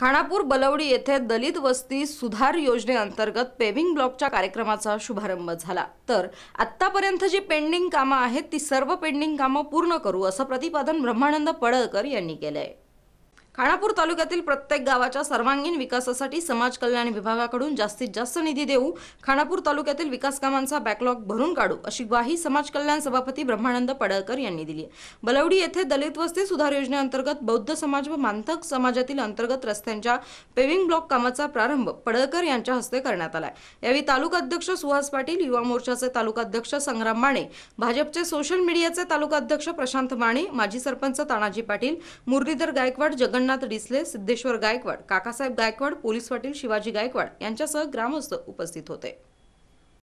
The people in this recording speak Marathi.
खानापूर बलवडी येथे दलित वस्ती सुधार योजनेअंतर्गत पेव्हिंग ब्लॉकच्या कार्यक्रमाचा शुभारंभ झाला तर आत्तापर्यंत जी पेंडिंग कामं आहेत ती सर्व पेंडिंग कामं पूर्ण करू असं प्रतिपादन ब्रह्मानंद पडळकर यांनी केलं खाणापूर तालुक्यातील प्रत्येक गावाच्या सर्वांगीण विकासासाठी समाज कल्याण विभागाकडून जास्तीत जास्त निधी देऊ खाणापूर तालुक्यातील विकास कामांचा बॅकलॉग भरून काढू अशी ग्वाही समाज कल्याण सभापती ब्रह्मानंद पडळकर यांनी दिली बलवडी येथे दलित वस्ती सुधार योजनेअंतर्गत बौद्ध समाज व मानथक समाजातील अंतर्गत रस्त्यांच्या पेविंग ब्लॉक कामाचा प्रारंभ पडळकर यांच्या हस्ते करण्यात आला यावेळी तालुका अध्यक्ष सुहास पाटील युवा मोर्चाचे तालुका अध्यक्ष संग्राम माने भाजपचे सोशल मीडियाचे तालुका अध्यक्ष प्रशांत माने माजी सरपंच तानाजी पाटील मुरलीधर गायकवाड जगन मंजुनाथ डिसले सिद्धेश्वर गायकवाड काकासाहेब गायकवाड पोलीस पाटील शिवाजी गायकवाड यांच्यासह ग्रामस्थ उपस्थित होते